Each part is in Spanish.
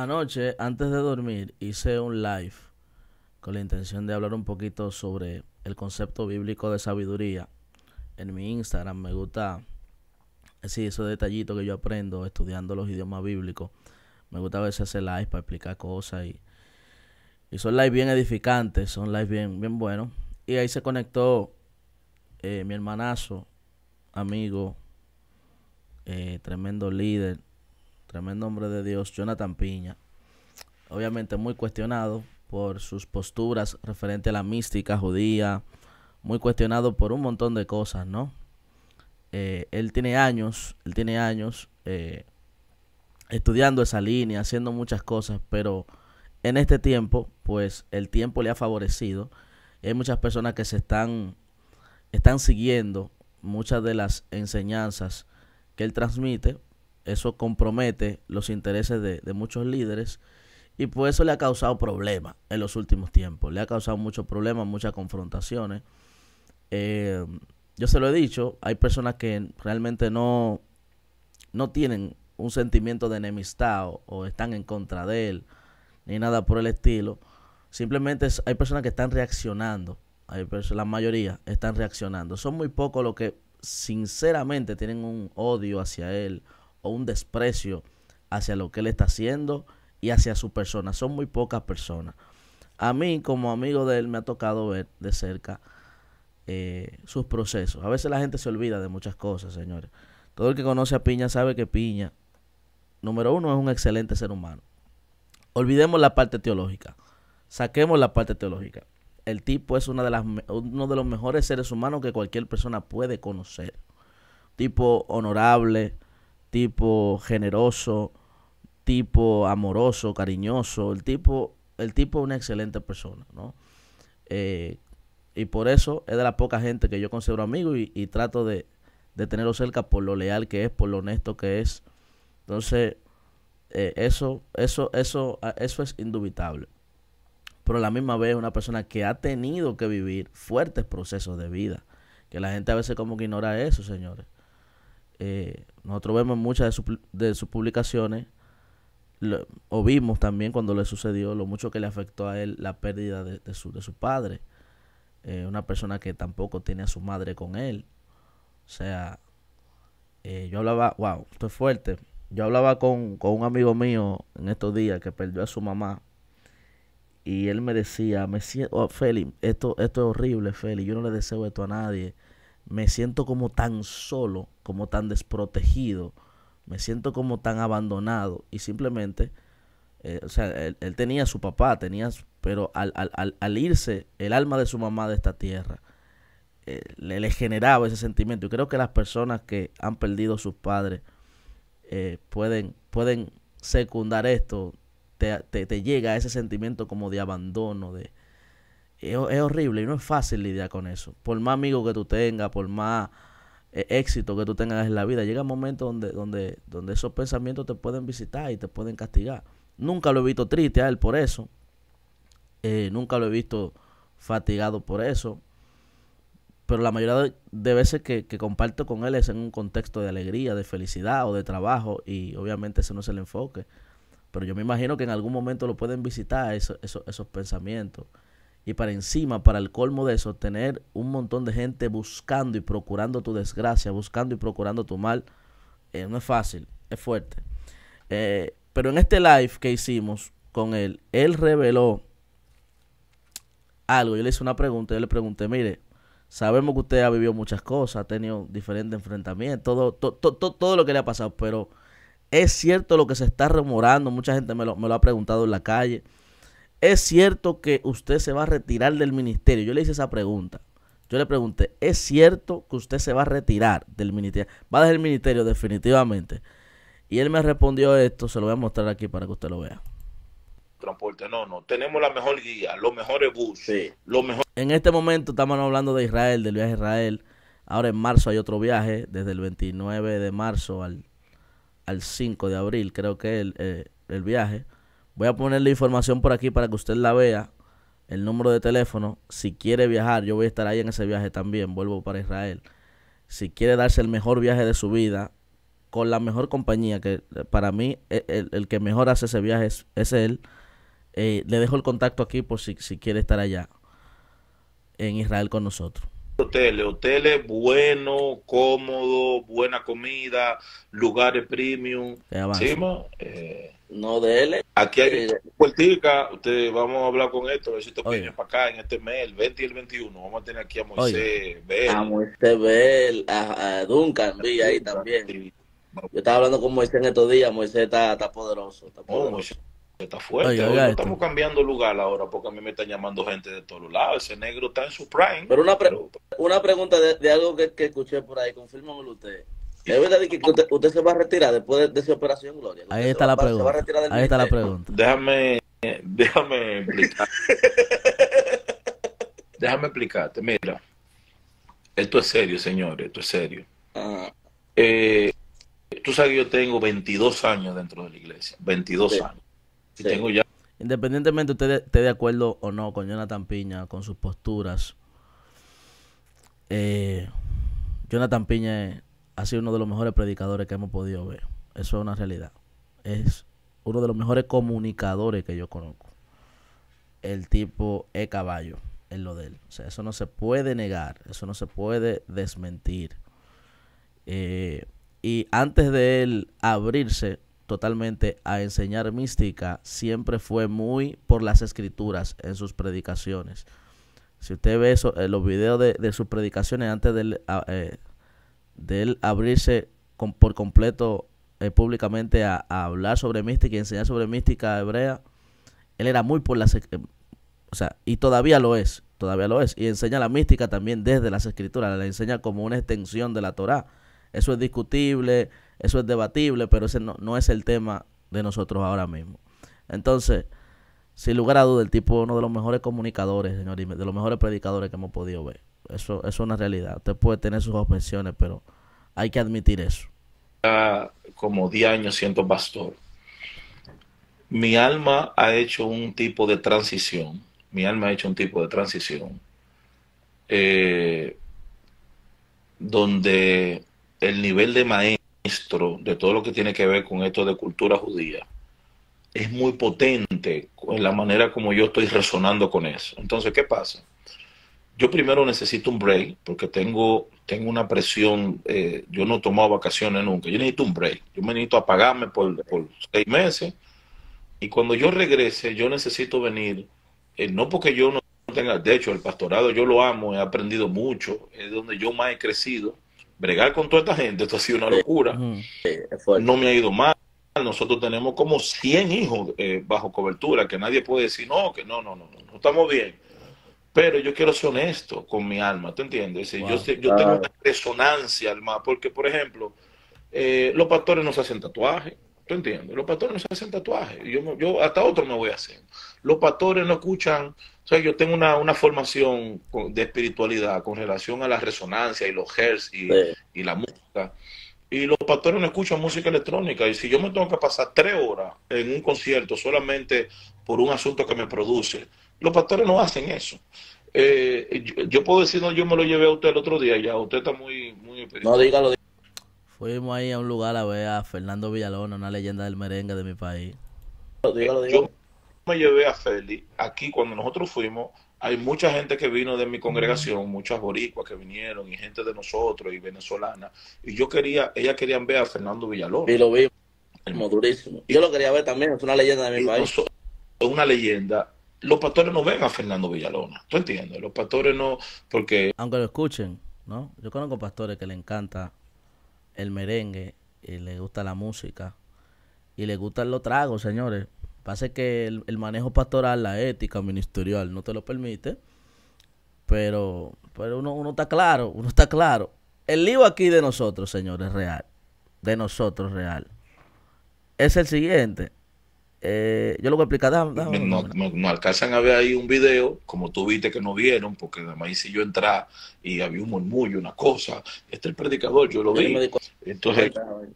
Anoche, antes de dormir, hice un live con la intención de hablar un poquito sobre el concepto bíblico de sabiduría. En mi Instagram me gusta, sí, detallito detallito que yo aprendo estudiando los idiomas bíblicos. Me gusta a veces hacer live para explicar cosas y, son live bien edificantes, son live bien, bien buenos. Y ahí se conectó eh, mi hermanazo, amigo, eh, tremendo líder, tremendo hombre de Dios, Jonathan Piña. Obviamente muy cuestionado por sus posturas referente a la mística judía, muy cuestionado por un montón de cosas, ¿no? Eh, él tiene años, él tiene años eh, estudiando esa línea, haciendo muchas cosas, pero en este tiempo, pues el tiempo le ha favorecido. Hay muchas personas que se están, están siguiendo muchas de las enseñanzas que él transmite eso compromete los intereses de, muchos líderes y por pues, eso le ha causado problemas en los últimos tiempos. Le ha causado muchos problemas, muchas confrontaciones. Eh, yo se lo he dicho, hay personas que realmente no, no tienen un sentimiento de enemistad o, están en contra de él, ni nada por el estilo. Simplemente hay personas que están reaccionando, la mayoría están reaccionando. Son muy pocos los que sinceramente tienen un odio hacia él o un desprecio hacia lo que él está haciendo y hacia su persona. Son muy pocas personas. A mí, como amigo de él, me ha tocado ver de cerca eh, sus procesos. A veces la gente se olvida de muchas cosas, señores. Todo el que conoce a Piña sabe que Piña, número uno, es un excelente ser humano. Olvidemos la parte teológica. Saquemos la parte teológica. El tipo es una de las, uno de los mejores seres humanos que cualquier persona puede conocer. Tipo honorable, tipo generoso, tipo amoroso, cariñoso, el tipo, el tipo es una excelente persona, ¿no? Eh, y por eso es de la poca gente que yo considero amigo y, trato de, tenerlo cerca por lo leal que es, por lo honesto que es. Entonces, eh, eso, eso, eso, eso es indubitable. Pero a la misma vez es una persona que ha tenido que vivir fuertes procesos de vida. Que la gente a veces como que ignora eso, señores. Eh, nosotros vemos muchas de, sus publicaciones, o vimos también cuando le sucedió lo mucho que le afectó a él la pérdida de, su, de su padre, eh, una persona que tampoco tiene a su madre con él. O sea, eh, yo hablaba, wow, esto es fuerte. Yo hablaba con, un amigo mío en estos días que perdió a su mamá y él me decía, me siento, oh, Feli, esto, esto es horrible, Feli, yo no le deseo esto a nadie me siento como tan solo, como tan desprotegido, me siento como tan abandonado y simplemente, eh, o sea, él, tenía a su papá, tenía, pero al, irse el alma de su mamá de esta tierra, eh, le, generaba ese sentimiento. Y creo que las personas que han perdido a sus padres eh, pueden, pueden secundar esto, te, te, te llega ese sentimiento como de abandono, de es, horrible y no es fácil lidiar con eso. Por más amigos que tú tengas, por más eh, éxito que tú tengas en la vida, llega un momento donde, donde, donde esos pensamientos te pueden visitar y te pueden castigar. Nunca lo he visto triste a él por eso. Eh, nunca lo he visto fatigado por eso. Pero la mayoría de, veces que, comparto con él es en un contexto de alegría, de felicidad o de trabajo. Y obviamente ese no es el enfoque. Pero yo me imagino que en algún momento lo pueden visitar esos pensamientos. Y para encima, para el colmo de eso, tener un montón de gente buscando y procurando tu desgracia, buscando y procurando tu mal, eh, no es fácil, es fuerte. Eh, pero en este live que hicimos con él, él reveló algo. Yo le hice una pregunta, yo le pregunté, mire, sabemos que usted ha vivido muchas cosas, ha tenido diferentes enfrentamientos, todo, todo todo lo que le ha pasado, pero es cierto lo que se está remorando, mucha gente me lo, me lo ha preguntado en la calle ¿es cierto que usted se va a retirar del ministerio? Yo le hice esa pregunta. Yo le pregunté, ¿es cierto que usted se va a retirar del ministerio? Va a dejar el ministerio definitivamente. Y él me respondió esto, se lo voy a mostrar aquí para que usted lo vea. Transporte, no, no. Tenemos la mejor guía, los mejores buses, los mejores... En este momento estamos hablando de Israel, del viaje a Israel. Ahora en marzo hay otro viaje, desde el 29 de marzo al, al 5 de abril, creo que es el, eh, el viaje. Voy a poner la información por aquí para que usted la vea. El número de teléfono. Si quiere viajar, yo voy a estar ahí en ese viaje también. Vuelvo para Israel. Si quiere darse el mejor viaje de su vida, con la mejor compañía, que eh, para mí e, el, que mejor hace ese viaje es, él. Eh, le dejo el contacto aquí por si, si quiere estar allá en Israel con nosotros hoteles, hoteles bueno, cómodo, buena comida, lugares premium. eh, no, de dele. Aquí hay eh, puertica, usted vamos a hablar con esto, a ver si viene para acá en este mes, el 20 y el 21. Vamos a tener aquí a Moisés Bell. A Moisés Bell, a, Duncan Villa ahí también. Yo estaba hablando con Moisés en estos días, Moisés está, está poderoso. Está, oh, fuerte. estamos cambiando lugar ahora porque a mí me están llamando gente de todos lados. Ese negro está en su prime. Pero una, una pregunta de, algo que, que, escuché por ahí, confírmamelo usted. ¿Es verdad que usted, se va a retirar después de, esa operación, Gloria? Ahí está la pregunta. Ahí está la pregunta. Déjame, déjame explicar. déjame explicarte. Mira, esto es serio, señores, esto es serio. Ah. Eh, tú sabes que yo tengo 22 años dentro de la iglesia, 22 años. Independientemente de tengo Independientemente usted esté de acuerdo o no con Jonathan Piña, con sus posturas, eh, Jonathan Piña es ha sido uno de los mejores predicadores que hemos podido ver. Eso es una realidad. Es uno de los mejores comunicadores que yo conozco. El tipo es caballo en lo de él. O sea, eso no se puede negar, eso no se puede desmentir. Eh, y antes de él abrirse totalmente a enseñar mística, siempre fue muy por las escrituras en sus predicaciones. Si usted ve eso, eh, los videos de, sus predicaciones antes de él ah, eh, de él abrirse por completo eh, públicamente a, hablar sobre mística y enseñar sobre mística hebrea, él era muy por la... E-, em, o sea, y todavía lo es, todavía lo es. Y enseña la mística también desde las escrituras, la enseña como una extensión de la Torá. Eso es discutible, eso es debatible, pero ese no, es el tema de nosotros ahora mismo. Entonces, sin lugar a duda, el tipo es uno de los mejores comunicadores, señor, de los mejores predicadores que hemos podido ver. Eso, es una realidad. Usted puede tener sus objeciones, pero hay que admitir eso. como 10 años siendo pastor. Mi alma ha hecho un tipo de transición. Mi alma ha hecho un tipo de transición. Eh, donde el nivel de maestro de todo lo que tiene que ver con esto de cultura judía es muy potente en la manera como yo estoy resonando con eso. Entonces, ¿qué pasa? yo primero necesito un break porque tengo, tengo una presión, eh, yo no he tomado vacaciones nunca, yo necesito un break, yo me necesito apagarme por, seis meses y cuando yo regrese yo necesito venir, eh, no porque yo no tenga, de hecho el pastorado yo lo amo, he aprendido mucho, es donde yo más he crecido, bregar con toda esta gente, esto ha sido una locura, no me ha ido mal. Nosotros tenemos como 100 hijos eh, bajo cobertura, que nadie puede decir, no, que no, no, no, no estamos bien pero yo quiero ser honesto con mi alma, ¿tú entiendes? Yo, yo tengo una resonancia alma porque, por ejemplo, eh, los pastores no se hacen tatuajes, ¿tú entiendes? Los pastores no se hacen tatuajes, yo, yo hasta otro me voy a hacer. Los pastores no escuchan, o sea, yo tengo una, formación de espiritualidad con relación a la resonancia y los hertz y la música. Y los pastores no escuchan música electrónica. Y si yo me tengo que pasar tres horas en un concierto solamente por un asunto que me produce, los pastores no hacen eso. Eh, yo, puedo decir, no, yo me lo llevé a usted el otro día, ya usted está muy... muy no, dígalo. Fuimos ahí a un lugar a ver a Fernando Villalona, una leyenda del merengue de mi país. Eh, yo me llevé a Feli, aquí cuando nosotros fuimos, hay mucha gente que vino de mi congregación, muchas boricuas que vinieron y gente de nosotros y venezolana Y yo quería, ellas querían ver a Fernando Villalona. Y lo vimos, modurísimo Yo lo quería ver también, es una leyenda de mi país. Es una leyenda los pastores no ven a Fernando Villalona. ¿Tú entiendes? Los pastores no, porque... Aunque lo escuchen, ¿no? Yo conozco pastores que le encanta el merengue, y le gusta la música, y le gustan los tragos, señores. Pasa que el, manejo pastoral, la ética ministerial no te lo permite, pero, pero uno, uno está claro, uno está claro. El lío aquí de nosotros, señores, real, de nosotros real, es el siguiente eh, yo lo voy a explicar. no, alcanzan a ver ahí un video, como tú viste que no vieron, porque además hice yo entrar y había un murmullo, una cosa. Este es el predicador, yo lo vi. Entonces,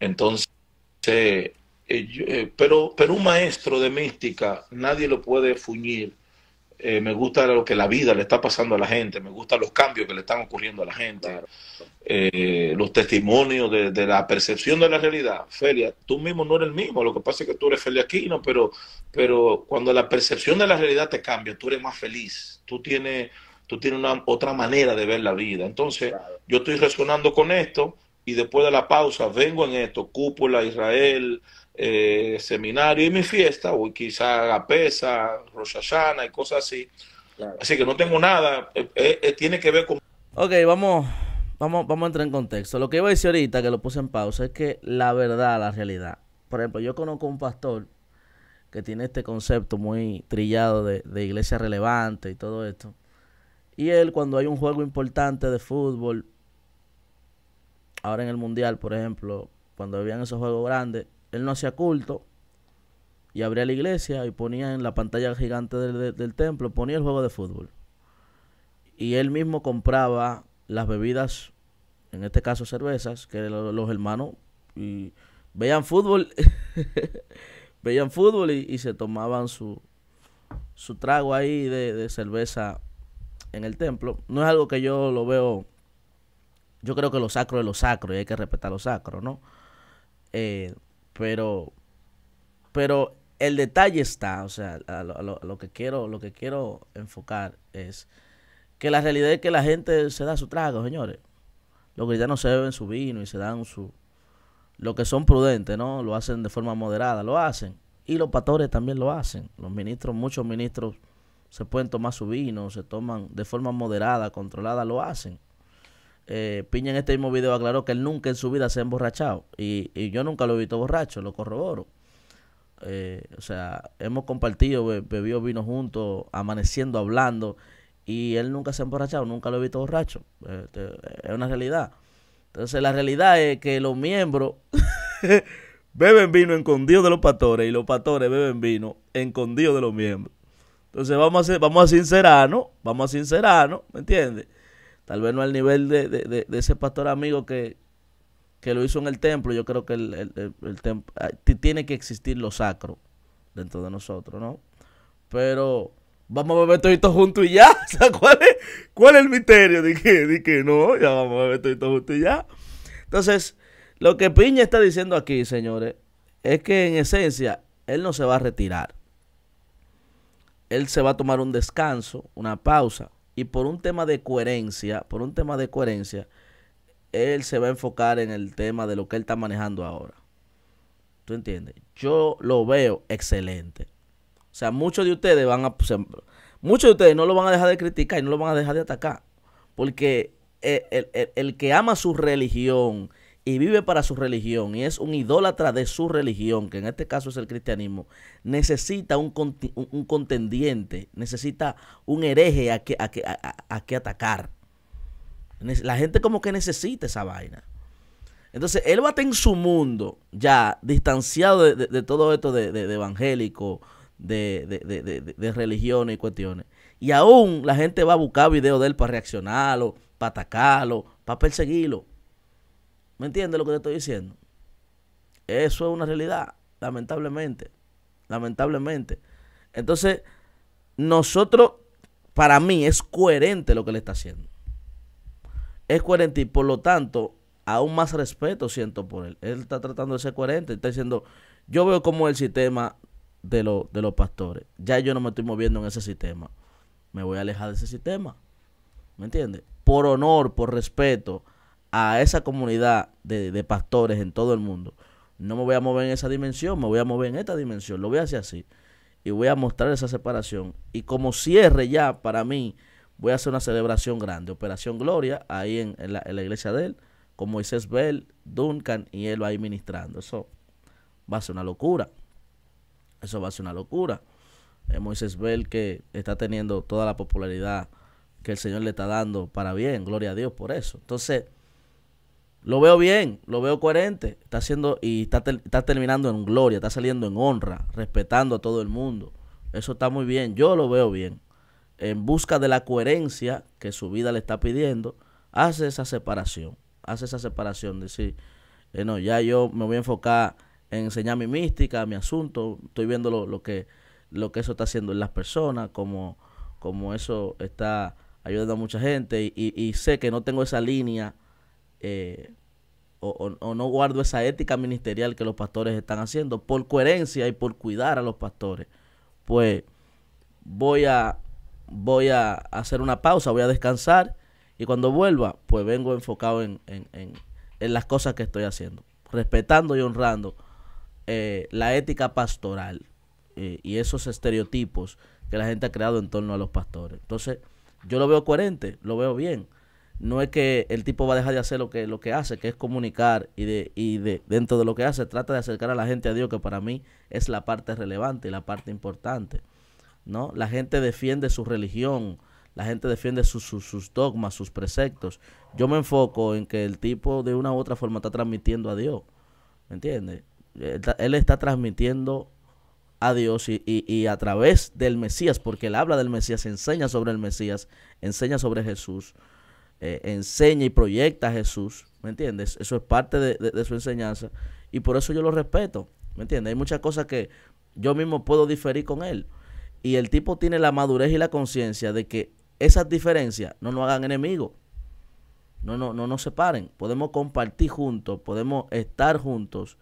entonces eh, eh, pero, pero un maestro de mística, nadie lo puede fuñir eh, me gusta lo que la vida le está pasando a la gente, me gustan los cambios que le están ocurriendo a la gente, eh, los testimonios de, la percepción de la realidad. Felia, tú mismo no eres el mismo, lo que pasa es que tú eres Felia Aquino, pero, pero cuando la percepción de la realidad te cambia, tú eres más feliz, tú tienes, tú tienes una otra manera de ver la vida. Entonces, yo estoy resonando con esto y después de la pausa vengo en esto, Cúpula, Israel, eh, seminario y mi fiesta, o quizá a pesa, Rosasana y cosas así. Así que no tengo nada, eh, eh, tiene que ver con... Ok, vamos, vamos, vamos a entrar en contexto. Lo que iba a decir ahorita, que lo puse en pausa, es que la verdad, la realidad. Por ejemplo, yo conozco un pastor que tiene este concepto muy trillado de, de iglesia relevante y todo esto. Y él cuando hay un juego importante de fútbol, ahora en el Mundial, por ejemplo, cuando habían esos juegos grandes, él no hacía culto y abría la iglesia y ponía en la pantalla gigante del, templo, ponía el juego de fútbol. Y él mismo compraba las bebidas, en este caso cervezas, que los, hermanos y veían fútbol, veían fútbol y, se tomaban su, su trago ahí de, cerveza en el templo. No es algo que yo lo veo, yo creo que lo sacro es lo sacro y hay que respetar lo sacro, ¿no? Eh, pero, pero el detalle está, o sea, lo, que quiero, lo que quiero enfocar es que la realidad es que la gente se da su trago, señores. Los no se beben su vino y se dan su... lo que son prudentes, ¿no? Lo hacen de forma moderada, lo hacen. Y los pastores también lo hacen. Los ministros, muchos ministros se pueden tomar su vino, se toman de forma moderada, controlada, lo hacen. Eh, Piña en este mismo video aclaró que él nunca en su vida se ha emborrachado. Y, yo nunca lo he visto borracho, lo corroboro. Eh, o sea, hemos compartido, bebido vino juntos, amaneciendo, hablando. Y él nunca se ha emborrachado, nunca lo he visto borracho. Este, es una realidad. Entonces, la realidad es que los miembros beben vino escondido de los pastores y los pastores beben vino escondido de los miembros. Entonces, vamos a, ser, vamos a sincerarnos, vamos a sincerarnos, ¿me entiendes? tal vez no al nivel de, ese pastor amigo que, lo hizo en el templo, yo creo que el, templo, ah, tiene que existir lo sacro dentro de nosotros, ¿no? Pero vamos a beber esto juntos y ya, ¿cuál es, el misterio? Dije, que, no, ya vamos a beber esto juntos y ya. Entonces, lo que Piña está diciendo aquí, señores, es que en esencia, él no se va a retirar. Él se va a tomar un descanso, una pausa, y por un tema de coherencia, por un tema de coherencia, él se va a enfocar en el tema de lo que él está manejando ahora. ¿Tú entiendes? Yo lo veo excelente. O sea, muchos de ustedes van a muchos de ustedes no lo van a dejar de criticar y no lo van a dejar de atacar, porque eh, el, el que ama su religión, y vive para su religión y es un idólatra de su religión, que en este caso es el cristianismo, necesita un, contendiente, necesita un hereje a que, a atacar. La gente como que necesita esa vaina. Entonces, él va a estar en su mundo ya distanciado de, todo esto de, de evangélico, de, religiones y cuestiones. Y aún la gente va a buscar videos de él para reaccionarlo, para atacarlo, para perseguirlo. ¿Me entiendes lo que te estoy diciendo? Eso es una realidad, lamentablemente. Lamentablemente. Entonces, nosotros, para mí, es coherente lo que él está haciendo. Es coherente y por lo tanto, aún más respeto siento por él. Él está tratando de ser coherente, está diciendo, yo veo cómo el sistema de, de los pastores. Ya yo no me estoy moviendo en ese sistema. Me voy a alejar de ese sistema. ¿Me entiendes? Por honor, por respeto a esa comunidad de, pastores en todo el mundo, no me voy a mover en esa dimensión, me voy a mover en esta dimensión, lo voy a hacer así. Y voy a mostrar esa separación. Y como cierre ya para mí, voy a hacer una celebración grande, Operación Gloria, ahí en, la, iglesia de él, con Moisés Bell, Duncan y él va ahí ministrando. Eso va a ser una locura. Eso va a ser una locura. Moisés Bell que está teniendo toda la popularidad que el Señor le está dando para bien, gloria a Dios por eso. Entonces, lo veo bien, lo veo coherente. Está haciendo y está, está terminando en gloria, está saliendo en honra, respetando a todo el mundo. Eso está muy bien, yo lo veo bien. En busca de la coherencia que su vida le está pidiendo, hace esa separación. Hace esa separación, decir, bueno, eh, no, ya yo me voy a enfocar en enseñar mi mística, mi asunto. Estoy viendo lo, que, lo que eso está haciendo en las personas, como, como eso está ayudando a mucha gente. y sé que no tengo esa línea eh, o, no guardo esa ética ministerial que los pastores están haciendo, por coherencia y por cuidar a los pastores, pues voy a, voy a hacer una pausa, voy a descansar y cuando vuelva, pues vengo enfocado en, en, en, las cosas que estoy haciendo, respetando y honrando eh, la ética pastoral eh, y esos estereotipos que la gente ha creado en torno a los pastores. Entonces, yo lo veo coherente, lo veo bien no es que el tipo va a dejar de hacer lo que, lo que hace, que es comunicar y, de, y de, dentro de lo que hace trata de acercar a la gente a Dios, que para mí es la parte relevante y la parte importante. ¿no? La gente defiende su religión, la gente defiende sus dogmas, sus preceptos. Yo me enfoco en que el tipo de una u otra forma está transmitiendo a Dios. ¿Me entiendes? Él está transmitiendo a Dios y, y, y, a través del Mesías, porque él habla del Mesías, enseña sobre el Mesías, enseña sobre Jesús. Eh, enseña y proyecta a Jesús, ¿me entiendes? Eso es parte de, su enseñanza y por eso yo lo respeto, ¿me entiendes? Hay muchas cosas que yo mismo puedo diferir con él y el tipo tiene la madurez y la conciencia de que esas diferencias no nos hagan enemigos, no, no, no nos separen, podemos compartir juntos, podemos estar juntos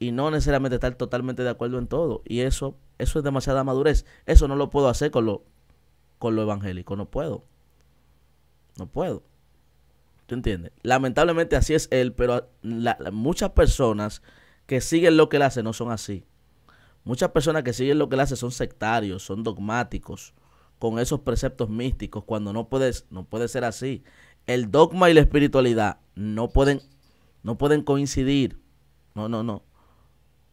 y no necesariamente estar totalmente de acuerdo en todo y eso, eso es demasiada madurez, eso no lo puedo hacer con lo, con lo evangélico, no puedo. No puedo. ¿Tú entiendes? Lamentablemente así es él, pero muchas personas que siguen lo que él hace no son así. Muchas personas que siguen lo que él hace son sectarios, son dogmáticos, con esos preceptos místicos, cuando no puedes, no puede ser así. El dogma y la espiritualidad no pueden, no pueden coincidir. No, no, no.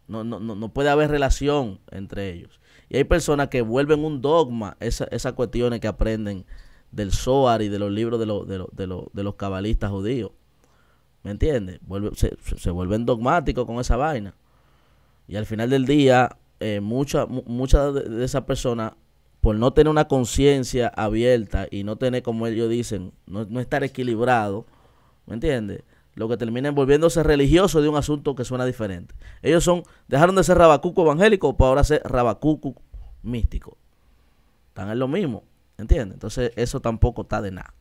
No, no, no puede haber relación entre ellos. Y hay personas que vuelven un dogma esas cuestiones que aprenden del Zohar y de los libros de, de, de, de los cabalistas judíos. ¿Me entiendes? se, vuelven dogmáticos con esa vaina. Y al final del día, eh, muchas de, esas personas, por no tener una conciencia abierta y no tener, como ellos dicen, no, estar equilibrado, ¿me entiendes? Lo que termina volviéndose religioso de un asunto que suena diferente. Ellos son, dejaron de ser rabacuco evangélico para pues ahora ser rabacuco místico. Están en lo mismo entiende Entonces, eso tampoco está de nada.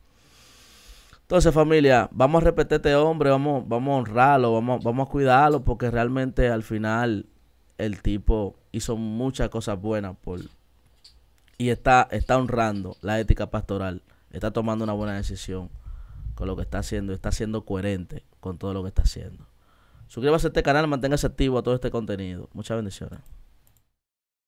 Entonces, familia, vamos a respetar a este hombre, vamos, vamos a honrarlo, vamos, vamos a cuidarlo, porque realmente al final el tipo hizo muchas cosas buenas por y está, está honrando la ética pastoral, está tomando una buena decisión con lo que está haciendo, está siendo coherente con todo lo que está haciendo. Suscríbase a este canal, manténgase activo a todo este contenido. Muchas bendiciones.